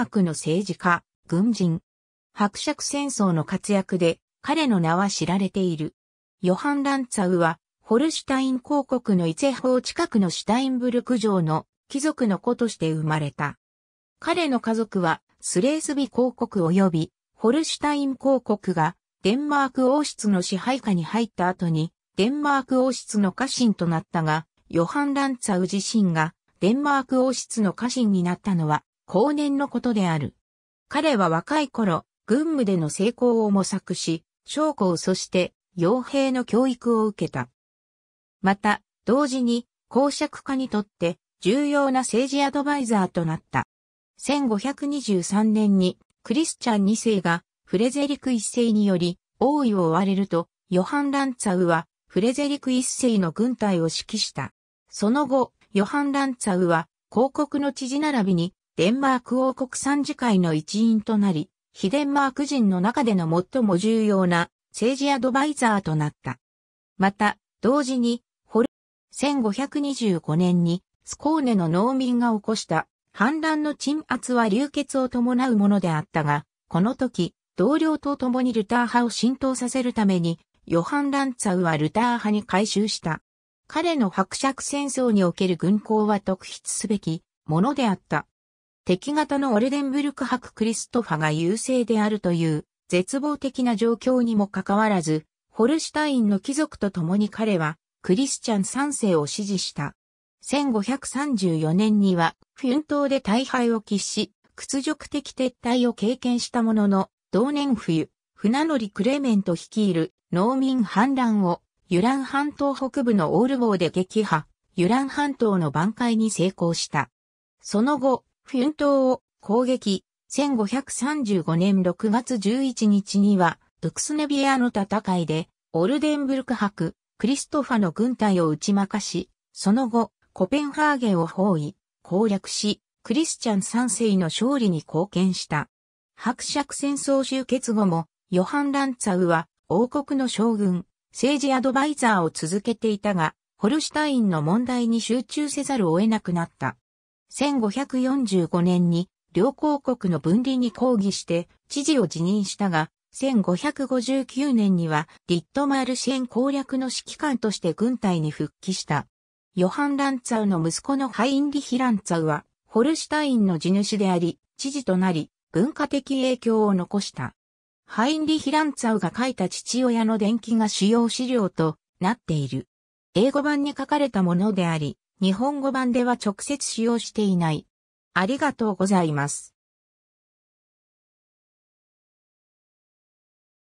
幕の政治家、軍人。伯爵戦争の活躍で彼の名は知られている。ヨハン・ランツァウは、ホルシュタイン公国の伊勢法近くのシュタインブルク城の貴族の子として生まれた。彼の家族はスレースビ公国及びホルシュタイン公国がデンマーク王室の支配下に入った後にデンマーク王室の家臣となったが、ヨハン・ランツァウ自身がデンマーク王室の家臣になったのは後年のことである。彼は若い頃、軍務での成功を模索し、将校そして傭兵の教育を受けた。また、同時に公爵家にとって重要な政治アドバイザーとなった。1523年にクリスチャン2世がフレゼリク1世により王位を追われると、ヨハン・ランツァウはフレゼリク1世の軍隊を指揮した。その後、ヨハン・ランツァウは広告の知事並びにデンマーク王国参事会の一員となり、非デンマーク人の中での最も重要な政治アドバイザーとなった。また、同時に、ホル、1525年にスコーネの農民が起こした反乱の鎮圧は流血を伴うものであったが、この時、同僚と共にルター派を浸透させるために、ヨハン・ランツァウはルター派に改修した。彼の伯爵戦争における軍港は特筆すべきものであった。敵型のオルデンブルク博クリストファが優勢であるという絶望的な状況にもかかわらず、ホルシュタインの貴族と共に彼はクリスチャン3世を支持した。1534年にはフュン島で大敗を喫し、屈辱的撤退を経験したものの、同年冬、船乗りクレメント率いる農民反乱をユラン半島北部のオールボーで撃破、ユラン半島の挽回に成功した。その後、フュン島を攻撃、1535年6月11日には、ウクスネビアの戦いで、オルデンブルク博、クリストファの軍隊を打ち負かし、その後、コペンハーゲンを包囲、攻略し、クリスチャン3世の勝利に貢献した。伯爵戦争終結後も、ヨハン・ランツァウは王国の将軍、政治アドバイザーを続けていたが、ホルシュタインの問題に集中せざるを得なくなった。1545年に両公国の分離に抗議して知事を辞任したが、1559年にはリットマール支援攻略の指揮官として軍隊に復帰した。ヨハン・ランツァウの息子のハインリヒ・ランツァウは、ホルシュタインの地主であり、知事となり、文化的影響を残した。ハインリヒ・ランツァウが書いた父親の伝記が主要資料となっている。英語版に書かれたものであり、日本語版では直接使用していない。ありがとうございます。